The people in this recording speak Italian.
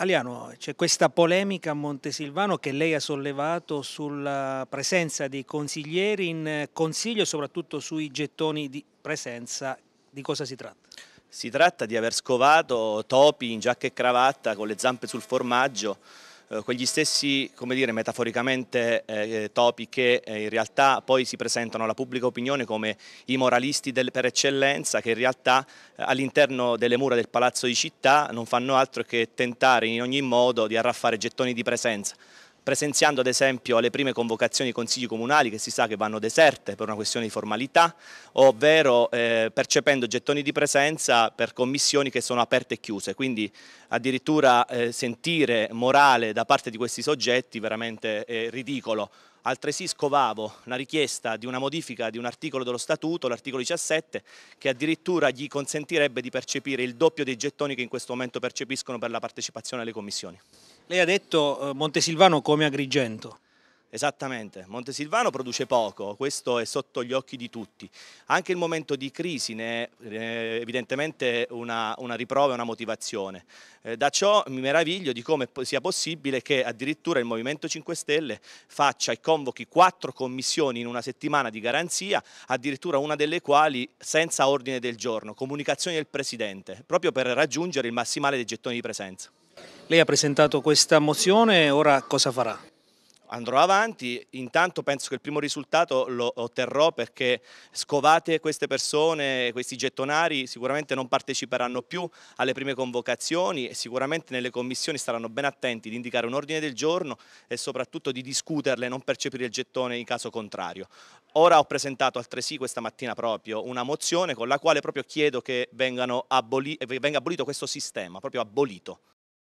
Aliano, c'è questa polemica a Montesilvano che lei ha sollevato sulla presenza dei consiglieri in consiglio e soprattutto sui gettoni di presenza. Di cosa si tratta? Si tratta di aver scovato topi in giacca e cravatta con le zampe sul formaggio eh, quegli stessi, come dire, metaforicamente eh, eh, topi che eh, in realtà poi si presentano alla pubblica opinione come i moralisti del, per eccellenza che in realtà eh, all'interno delle mura del palazzo di città non fanno altro che tentare in ogni modo di arraffare gettoni di presenza presenziando ad esempio alle prime convocazioni dei consigli comunali che si sa che vanno deserte per una questione di formalità, ovvero eh, percependo gettoni di presenza per commissioni che sono aperte e chiuse, quindi addirittura eh, sentire morale da parte di questi soggetti veramente eh, ridicolo. Altresì scovavo la richiesta di una modifica di un articolo dello statuto, l'articolo 17, che addirittura gli consentirebbe di percepire il doppio dei gettoni che in questo momento percepiscono per la partecipazione alle commissioni. Lei ha detto eh, Montesilvano come Agrigento. Esattamente, Montesilvano produce poco, questo è sotto gli occhi di tutti. Anche il momento di crisi ne è evidentemente una, una riprova e una motivazione. Eh, da ciò mi meraviglio di come sia possibile che addirittura il Movimento 5 Stelle faccia e convochi quattro commissioni in una settimana di garanzia, addirittura una delle quali senza ordine del giorno, comunicazione del Presidente, proprio per raggiungere il massimale dei gettoni di presenza. Lei ha presentato questa mozione, ora cosa farà? Andrò avanti, intanto penso che il primo risultato lo otterrò perché scovate queste persone, questi gettonari sicuramente non parteciperanno più alle prime convocazioni e sicuramente nelle commissioni staranno ben attenti di indicare un ordine del giorno e soprattutto di discuterle e non percepire il gettone in caso contrario. Ora ho presentato altresì questa mattina proprio una mozione con la quale proprio chiedo che aboli venga abolito questo sistema, proprio abolito.